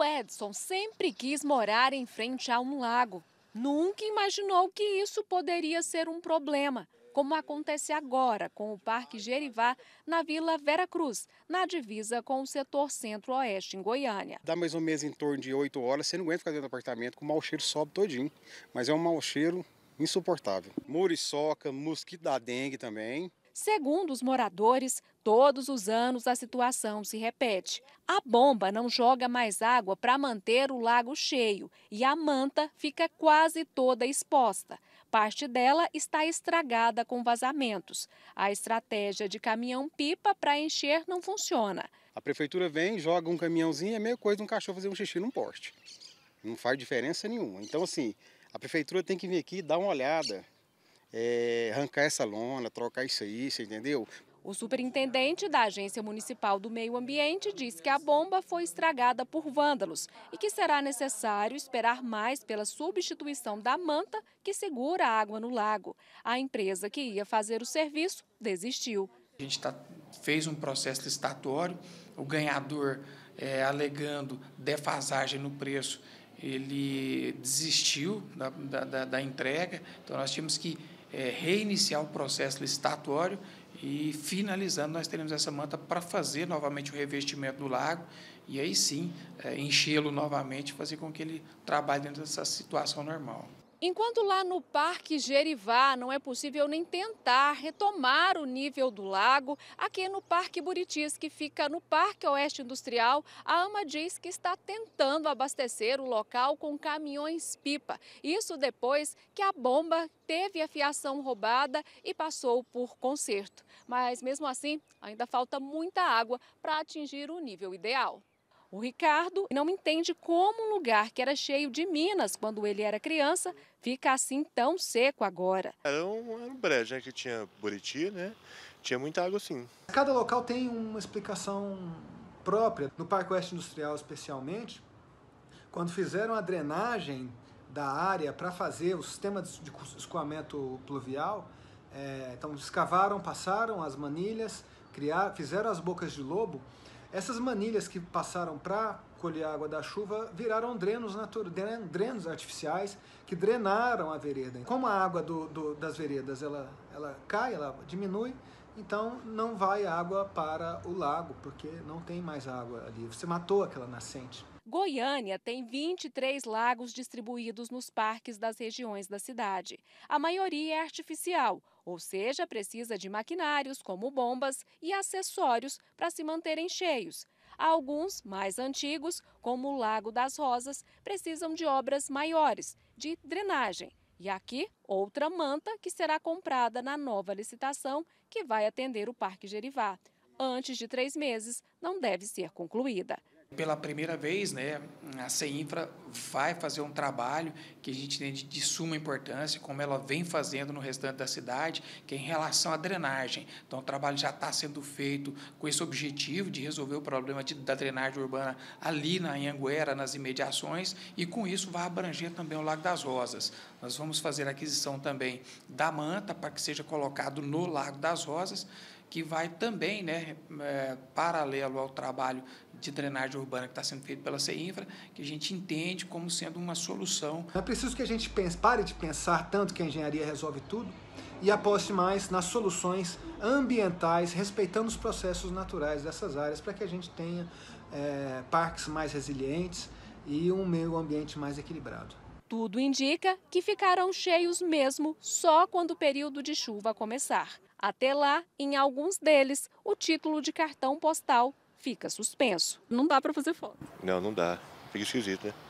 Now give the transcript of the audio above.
O Edson sempre quis morar em frente a um lago. Nunca imaginou que isso poderia ser um problema, como acontece agora com o Parque Gerivá na Vila Vera Cruz, na divisa com o setor centro-oeste em Goiânia. Dá mais um mês em torno de 8 horas, você não aguenta ficar dentro do apartamento, com o mau cheiro sobe todinho, mas é um mau cheiro insuportável. Muriçoca, mosquito da dengue também, Segundo os moradores, todos os anos a situação se repete. A bomba não joga mais água para manter o lago cheio e a manta fica quase toda exposta. Parte dela está estragada com vazamentos. A estratégia de caminhão-pipa para encher não funciona. A prefeitura vem, joga um caminhãozinho, é meio coisa de um cachorro fazer um xixi num poste. Não faz diferença nenhuma. Então, assim, a prefeitura tem que vir aqui dar uma olhada, é, arrancar essa lona, trocar isso aí, você entendeu? O superintendente da Agência Municipal do Meio Ambiente diz que a bomba foi estragada por vândalos e que será necessário esperar mais pela substituição da manta que segura a água no lago. A empresa que ia fazer o serviço desistiu. A gente tá, fez um processo licitatório, o ganhador, é, alegando defasagem no preço, ele desistiu da, da, da entrega, então nós tínhamos que é, reiniciar o processo licitatório e finalizando nós teremos essa manta para fazer novamente o revestimento do lago e aí sim é, enchê-lo novamente, fazer com que ele trabalhe dentro dessa situação normal. Enquanto lá no Parque Gerivá não é possível nem tentar retomar o nível do lago, aqui no Parque Buritis, que fica no Parque Oeste Industrial, a AMA diz que está tentando abastecer o local com caminhões-pipa. Isso depois que a bomba teve a fiação roubada e passou por conserto. Mas mesmo assim, ainda falta muita água para atingir o nível ideal. O Ricardo não entende como um lugar que era cheio de minas quando ele era criança fica assim tão seco agora. Era um, era um brejo, né, que tinha buriti, né? Tinha muita água sim. Cada local tem uma explicação própria. No Parque Oeste Industrial, especialmente, quando fizeram a drenagem da área para fazer o sistema de escoamento pluvial, é, então escavaram, passaram as manilhas, criar, fizeram as bocas de lobo. Essas manilhas que passaram para colher água da chuva viraram drenos, drenos artificiais que drenaram a vereda. Como a água do, do, das veredas ela, ela cai, ela diminui, então não vai água para o lago, porque não tem mais água ali. Você matou aquela nascente. Goiânia tem 23 lagos distribuídos nos parques das regiões da cidade. A maioria é artificial, ou seja, precisa de maquinários como bombas e acessórios para se manterem cheios. Alguns, mais antigos, como o Lago das Rosas, precisam de obras maiores, de drenagem. E aqui, outra manta que será comprada na nova licitação que vai atender o Parque Gerivá. Antes de três meses, não deve ser concluída. Pela primeira vez, né, a CEINFRA vai fazer um trabalho que a gente tem de suma importância, como ela vem fazendo no restante da cidade, que é em relação à drenagem. Então, o trabalho já está sendo feito com esse objetivo de resolver o problema de, da drenagem urbana ali na Anhanguera, nas imediações, e com isso vai abranger também o Lago das Rosas. Nós vamos fazer a aquisição também da manta para que seja colocado no Lago das Rosas que vai também, né, é, paralelo ao trabalho de drenagem urbana que está sendo feito pela CEINFRA, que a gente entende como sendo uma solução. É preciso que a gente pense, pare de pensar tanto que a engenharia resolve tudo e aposte mais nas soluções ambientais, respeitando os processos naturais dessas áreas, para que a gente tenha é, parques mais resilientes e um meio ambiente mais equilibrado. Tudo indica que ficarão cheios mesmo só quando o período de chuva começar. Até lá, em alguns deles, o título de cartão postal fica suspenso. Não dá para fazer foto. Não, não dá. Fica esquisito, né?